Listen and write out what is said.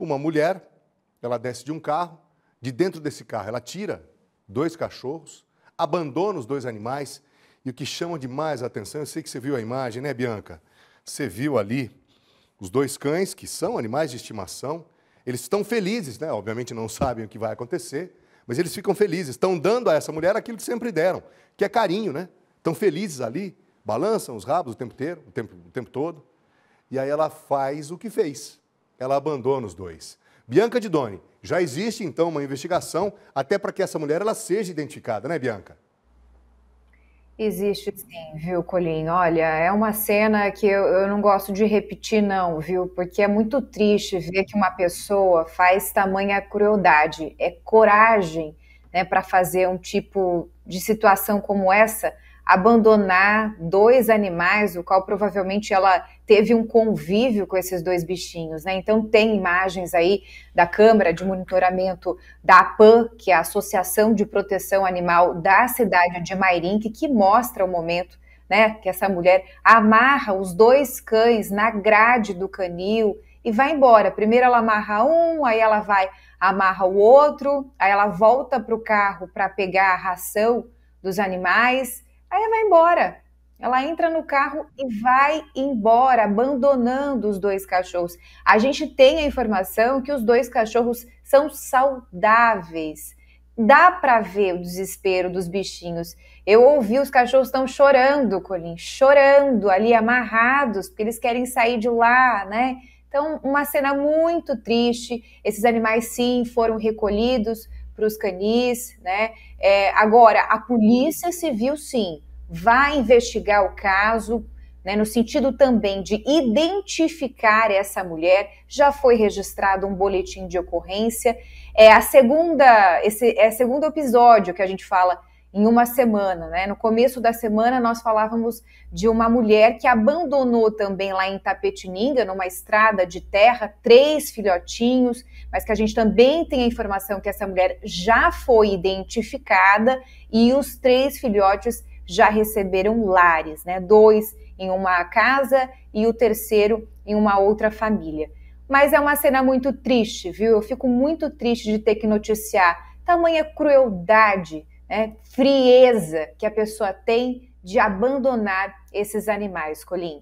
Uma mulher, ela desce de um carro, de dentro desse carro ela tira dois cachorros, abandona os dois animais e o que chama demais a atenção, eu sei que você viu a imagem, né, Bianca? Você viu ali os dois cães, que são animais de estimação, eles estão felizes, né? Obviamente não sabem o que vai acontecer, mas eles ficam felizes, estão dando a essa mulher aquilo que sempre deram, que é carinho, né? Estão felizes ali, balançam os rabos o tempo inteiro, o tempo, o tempo todo. E aí ela faz o que fez ela abandona os dois. Bianca de Doni, já existe então uma investigação até para que essa mulher ela seja identificada, né, Bianca? Existe sim, viu, Colim? Olha, é uma cena que eu, eu, não gosto de repetir, não, viu? Porque é muito triste ver que uma pessoa faz tamanha crueldade, é coragem né, para fazer um tipo de situação como essa abandonar dois animais, o qual provavelmente ela teve um convívio com esses dois bichinhos, né? Então tem imagens aí da Câmara de Monitoramento da APAN, que é a Associação de Proteção Animal da cidade de Mairinque, que mostra o momento, né, que essa mulher amarra os dois cães na grade do canil e vai embora. Primeiro ela amarra um, aí ela vai amarra o outro, aí ela volta para o carro para pegar a ração dos animais Aí ela vai embora. Ela entra no carro e vai embora, abandonando os dois cachorros. A gente tem a informação que os dois cachorros são saudáveis. Dá para ver o desespero dos bichinhos. Eu ouvi os cachorros estão chorando, Colin, chorando ali amarrados, porque eles querem sair de lá, né? Então, uma cena muito triste. Esses animais sim foram recolhidos para os canis, né? É, agora, a Polícia Civil, sim, vai investigar o caso, né, no sentido também de identificar essa mulher. Já foi registrado um boletim de ocorrência. É a segunda, esse é o segundo episódio que a gente fala em uma semana, né? No começo da semana nós falávamos de uma mulher que abandonou também lá em Tapetininga, numa estrada de terra, três filhotinhos, mas que a gente também tem a informação que essa mulher já foi identificada e os três filhotes já receberam lares, né? Dois em uma casa e o terceiro em uma outra família. Mas é uma cena muito triste, viu? Eu fico muito triste de ter que noticiar tamanha crueldade né, frieza que a pessoa tem de abandonar esses animais, Colim.